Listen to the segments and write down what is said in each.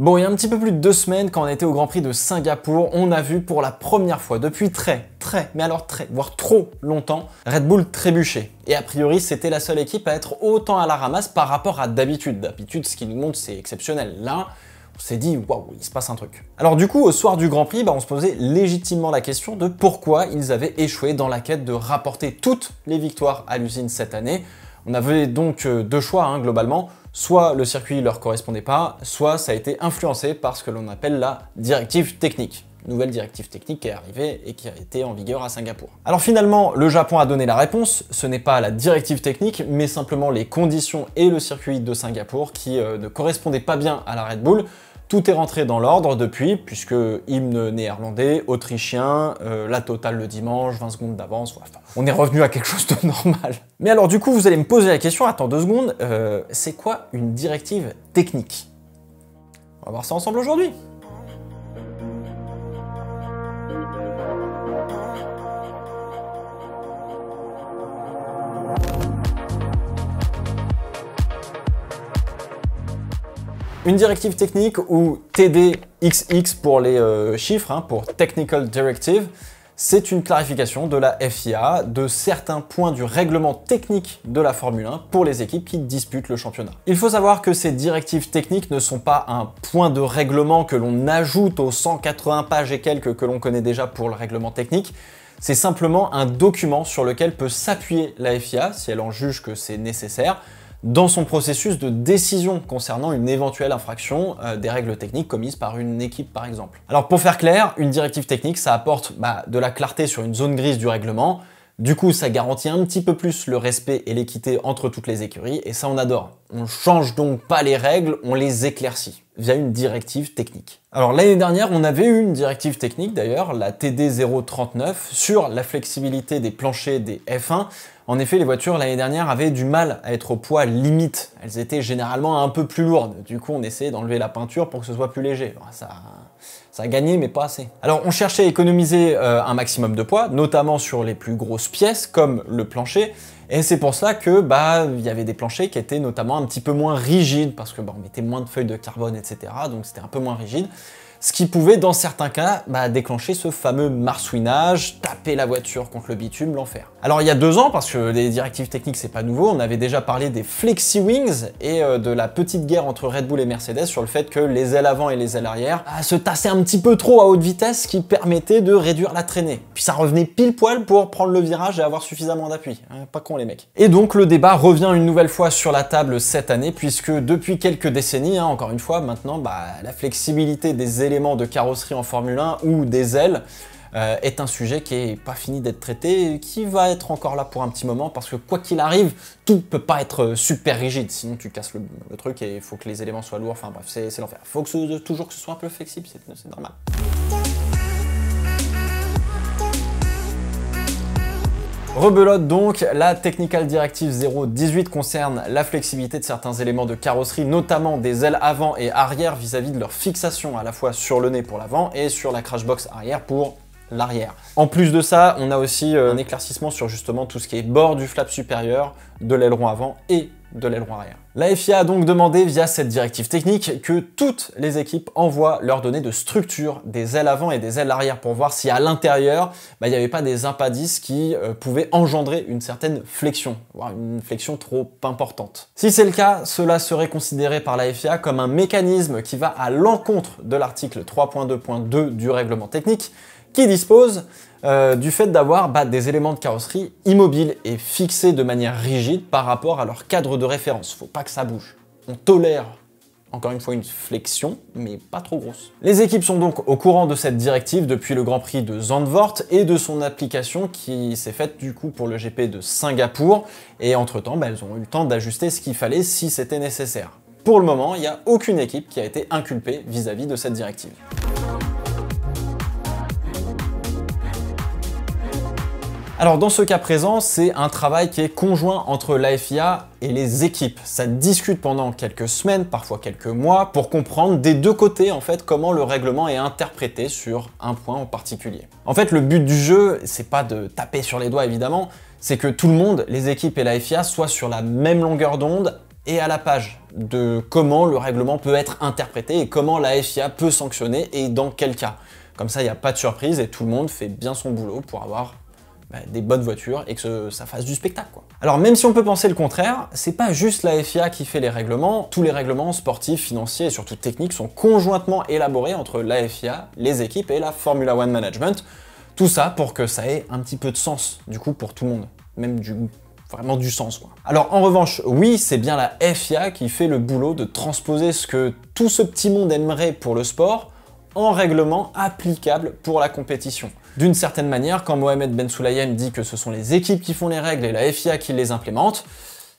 Bon, il y a un petit peu plus de deux semaines, quand on était au Grand Prix de Singapour, on a vu pour la première fois depuis très, très, mais alors très, voire trop longtemps, Red Bull trébucher. Et a priori, c'était la seule équipe à être autant à la ramasse par rapport à d'habitude. D'habitude, ce qui nous montre, c'est exceptionnel. Là, on s'est dit, waouh, il se passe un truc. Alors du coup, au soir du Grand Prix, bah, on se posait légitimement la question de pourquoi ils avaient échoué dans la quête de rapporter toutes les victoires à l'usine cette année. On avait donc euh, deux choix, hein, globalement Soit le circuit ne leur correspondait pas, soit ça a été influencé par ce que l'on appelle la directive technique nouvelle directive technique qui est arrivée et qui a été en vigueur à Singapour. Alors finalement, le Japon a donné la réponse, ce n'est pas la directive technique, mais simplement les conditions et le circuit de Singapour qui euh, ne correspondaient pas bien à la Red Bull, tout est rentré dans l'ordre depuis, puisque hymne néerlandais, autrichien, euh, la totale le dimanche, 20 secondes d'avance, on est revenu à quelque chose de normal. Mais alors du coup, vous allez me poser la question, attends deux secondes, euh, c'est quoi une directive technique On va voir ça ensemble aujourd'hui. Une directive technique ou TDXX pour les euh, chiffres, hein, pour Technical Directive, c'est une clarification de la FIA de certains points du règlement technique de la Formule 1 pour les équipes qui disputent le championnat. Il faut savoir que ces directives techniques ne sont pas un point de règlement que l'on ajoute aux 180 pages et quelques que l'on connaît déjà pour le règlement technique, c'est simplement un document sur lequel peut s'appuyer la FIA si elle en juge que c'est nécessaire dans son processus de décision concernant une éventuelle infraction euh, des règles techniques commises par une équipe par exemple. Alors pour faire clair, une directive technique, ça apporte bah, de la clarté sur une zone grise du règlement, du coup ça garantit un petit peu plus le respect et l'équité entre toutes les écuries, et ça on adore. On change donc pas les règles, on les éclaircit via une directive technique. Alors l'année dernière, on avait eu une directive technique d'ailleurs, la TD039, sur la flexibilité des planchers des F1. En effet, les voitures l'année dernière avaient du mal à être au poids limite. Elles étaient généralement un peu plus lourdes. Du coup, on essayait d'enlever la peinture pour que ce soit plus léger. Ça, ça a gagné, mais pas assez. Alors, on cherchait à économiser euh, un maximum de poids, notamment sur les plus grosses pièces, comme le plancher, et c'est pour cela que bah il y avait des planchers qui étaient notamment un petit peu moins rigides parce que bah, on mettait moins de feuilles de carbone, etc. Donc c'était un peu moins rigide ce qui pouvait dans certains cas bah, déclencher ce fameux marsouinage, taper la voiture contre le bitume, l'enfer. Alors il y a deux ans, parce que les directives techniques c'est pas nouveau, on avait déjà parlé des flexi wings et euh, de la petite guerre entre Red Bull et Mercedes sur le fait que les ailes avant et les ailes arrière bah, se tassaient un petit peu trop à haute vitesse, ce qui permettait de réduire la traînée. Puis ça revenait pile poil pour prendre le virage et avoir suffisamment d'appui. Hein, pas con les mecs. Et donc le débat revient une nouvelle fois sur la table cette année, puisque depuis quelques décennies, hein, encore une fois, maintenant, bah, la flexibilité des ailes de carrosserie en Formule 1 ou des ailes euh, est un sujet qui n'est pas fini d'être traité qui va être encore là pour un petit moment parce que quoi qu'il arrive, tout peut pas être euh, super rigide, sinon tu casses le, truc et il faut que les éléments soient lourds, enfin bref, c'est l'enfer. faut que toujours que ce soit un peu flexible, c'est normal. Rebelote donc, la Technical Directive 018 concerne la flexibilité de certains éléments de carrosserie, notamment des ailes avant et arrière vis-à-vis de leur fixation à la fois sur le nez pour l'avant et sur la crash box arrière pour l'arrière. En plus de ça, on a aussi euh, un éclaircissement sur justement tout ce qui est bord du flap supérieur, de l'aileron avant et de l'aile arrière. La FIA a donc demandé via cette directive technique que toutes les équipes envoient leurs données de structure des ailes avant et des ailes arrière pour voir si à l'intérieur, bah, il n'y avait pas des impadices qui euh, pouvaient engendrer une certaine flexion, voire une flexion trop importante. Si c'est le cas, cela serait considéré par la FIA comme un mécanisme qui va à l'encontre de l'article 3.2.2 du règlement technique qui dispose euh, du fait d'avoir bah, des éléments de carrosserie immobiles et fixés de manière rigide par rapport à leur cadre de référence. Faut pas que ça bouge. On tolère encore une fois une flexion, mais pas trop grosse. Les équipes sont donc au courant de cette directive depuis le Grand Prix de Zandvoort et de son application qui s'est faite du coup pour le GP de Singapour, et entre-temps, bah, elles ont eu le temps d'ajuster ce qu'il fallait si c'était nécessaire. Pour le moment, il n'y a aucune équipe qui a été inculpée vis à -vis de cette directive. Alors dans ce cas présent, c'est un travail qui est conjoint entre la et les équipes. Ça discute pendant quelques semaines, parfois quelques mois, pour comprendre des deux côtés en fait comment le règlement est interprété sur un point en particulier. En fait, le but du jeu, c'est pas de taper sur les doigts évidemment, c'est que tout le monde, les équipes et la soient sur la même longueur d'onde et à la page de comment le règlement peut être interprété et comment la peut sanctionner et dans quel cas. Comme ça, il n'y a pas de surprise et tout le monde fait bien son boulot pour avoir bah, des bonnes voitures et que ça fasse du spectacle. Alors même si on peut penser le contraire, c'est pas juste la FIA qui fait les règlements, tous les règlements sportifs, financiers et surtout techniques sont conjointement élaborés entre la FIA, les équipes et la Formula One Management. Tout ça pour que ça ait un petit peu de sens, du coup, pour tout le monde. Même du vraiment du sens. Alors en revanche, oui, c'est bien la FIA qui fait le boulot de transposer ce que tout ce petit monde aimerait pour le sport en règlement applicable pour la compétition. D'une certaine manière, quand Mohamed Ben Soulayem dit que ce sont les équipes qui font les règles et la FIA qui les implémente,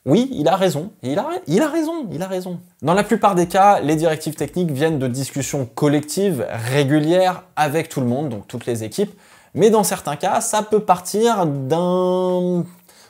oui, il a raison, il a, raison, il a raison. Dans la plupart des cas, les directives techniques viennent de discussions collectives, régulières, avec tout le monde, donc toutes les équipes, mais dans certains cas, ça peut partir d'un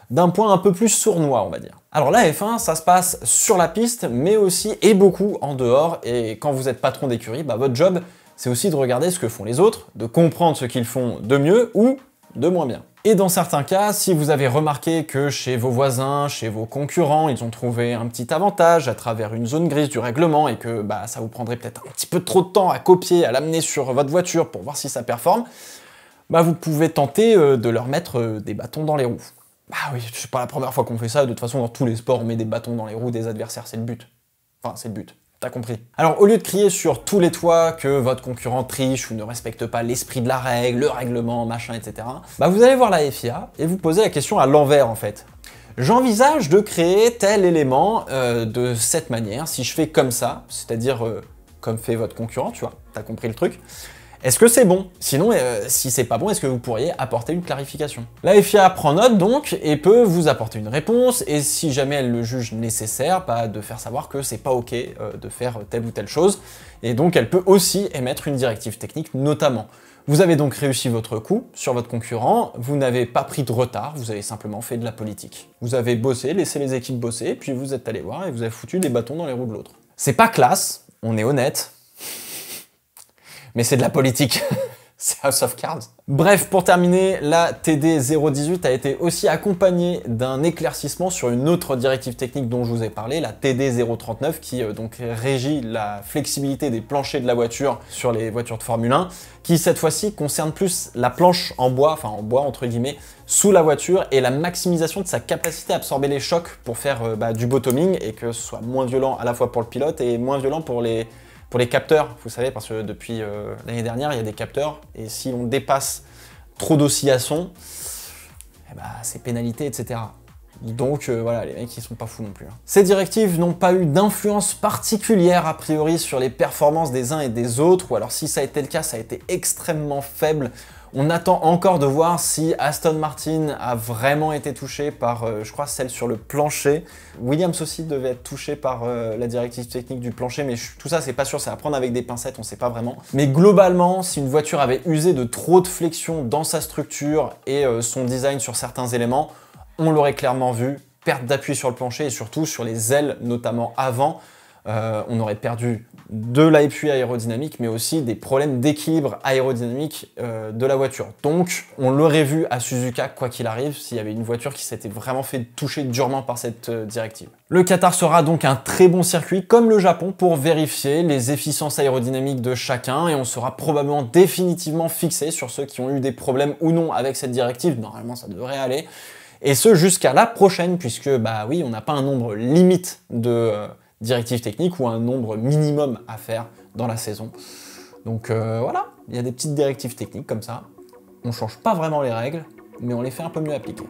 d'un point un peu plus sournois, on va dire. Alors la F1, ça se passe sur la piste, mais aussi et beaucoup en dehors, et quand vous êtes patron d'écurie, bah, votre job, c'est aussi de regarder ce que font les autres, de comprendre ce qu'ils font de mieux ou de moins bien. Et dans certains cas, si vous avez remarqué que chez vos voisins, chez vos concurrents, ils ont trouvé un petit avantage à travers une zone grise du règlement et que bah, ça vous prendrait peut-être un petit peu trop de temps à copier, à l'amener sur votre voiture pour voir si ça performe, bah, vous pouvez tenter euh, de leur mettre euh, des bâtons dans les roues. Bah oui, c'est pas la première fois qu'on fait ça, de toute façon dans tous les sports on met des bâtons dans les roues des adversaires, c'est le but. Enfin, c'est le but. T'as compris. Alors au lieu de crier sur tous les toits que votre concurrent triche ou ne respecte pas l'esprit de la règle, le règlement, machin, etc., bah vous allez voir la FIA et vous posez la question à l'envers en fait. J'envisage de créer tel élément euh, de cette manière, si je fais comme ça, c'est-à-dire euh, comme fait votre concurrent, tu vois, t'as compris le truc. Est-ce que c'est bon Sinon, euh, si c'est pas bon, est-ce que vous pourriez apporter une clarification La FIA prend note donc et peut vous apporter une réponse et si jamais elle le juge nécessaire, pas bah, de faire savoir que c'est pas ok euh, de faire telle ou telle chose. Et donc elle peut aussi émettre une directive technique notamment. Vous avez donc réussi votre coup sur votre concurrent, vous n'avez pas pris de retard, vous avez simplement fait de la politique. Vous avez bossé, laissé les équipes bosser, puis vous êtes allé voir et vous avez foutu des bâtons dans les roues de l'autre. C'est pas classe, on est honnête, mais c'est de la politique. c'est House of Cards. Bref, pour terminer, la TD018 a été aussi accompagnée d'un éclaircissement sur une autre directive technique dont je vous ai parlé, la TD039, qui euh, donc régit la flexibilité des planchers de la voiture sur les voitures de Formule 1, qui cette fois-ci concerne plus la planche en bois, enfin en bois entre guillemets, sous la voiture et la maximisation de sa capacité à absorber les chocs pour faire euh, bah, du bottoming et que ce soit moins violent à la fois pour le pilote et moins violent pour les pour les capteurs, vous savez, parce que depuis euh, l'année dernière, il y a des capteurs, et si on dépasse trop d'oscillations, eh ben, c'est pénalité, etc. Donc euh, voilà, les mecs ils sont pas fous non plus. Hein. Ces directives n'ont pas eu d'influence particulière a priori sur les performances des uns et des autres, ou alors si ça a été le cas, ça a été extrêmement faible on attend encore de voir si Aston Martin a vraiment été touché par, euh, je crois, celle sur le plancher. Williams aussi devait être touché par euh, la directive technique du plancher, mais tout ça, c'est pas sûr, c'est à prendre avec des pincettes, on sait pas vraiment. Mais globalement, si une voiture avait usé de trop de flexion dans sa structure et euh, son design sur certains éléments, on l'aurait clairement vu, perte d'appui sur le plancher et surtout sur les ailes, notamment avant, euh, on aurait perdu de l'appui aérodynamique, mais aussi des problèmes d'équilibre aérodynamique euh, de la voiture. Donc, on l'aurait vu à Suzuka, quoi qu'il arrive, s'il y avait une voiture qui s'était vraiment fait toucher durement par cette euh, directive. Le Qatar sera donc un très bon circuit, comme le Japon, pour vérifier les efficiences aérodynamiques de chacun, et on sera probablement définitivement fixé sur ceux qui ont eu des problèmes ou non avec cette directive. Normalement, ça devrait aller. Et ce, jusqu'à la prochaine, puisque, bah oui, on n'a pas un nombre limite de directives techniques ou un nombre minimum à faire dans la saison. Donc euh, voilà, il y a des petites directives techniques comme ça. On change pas vraiment les règles, mais on les fait un peu mieux appliquer.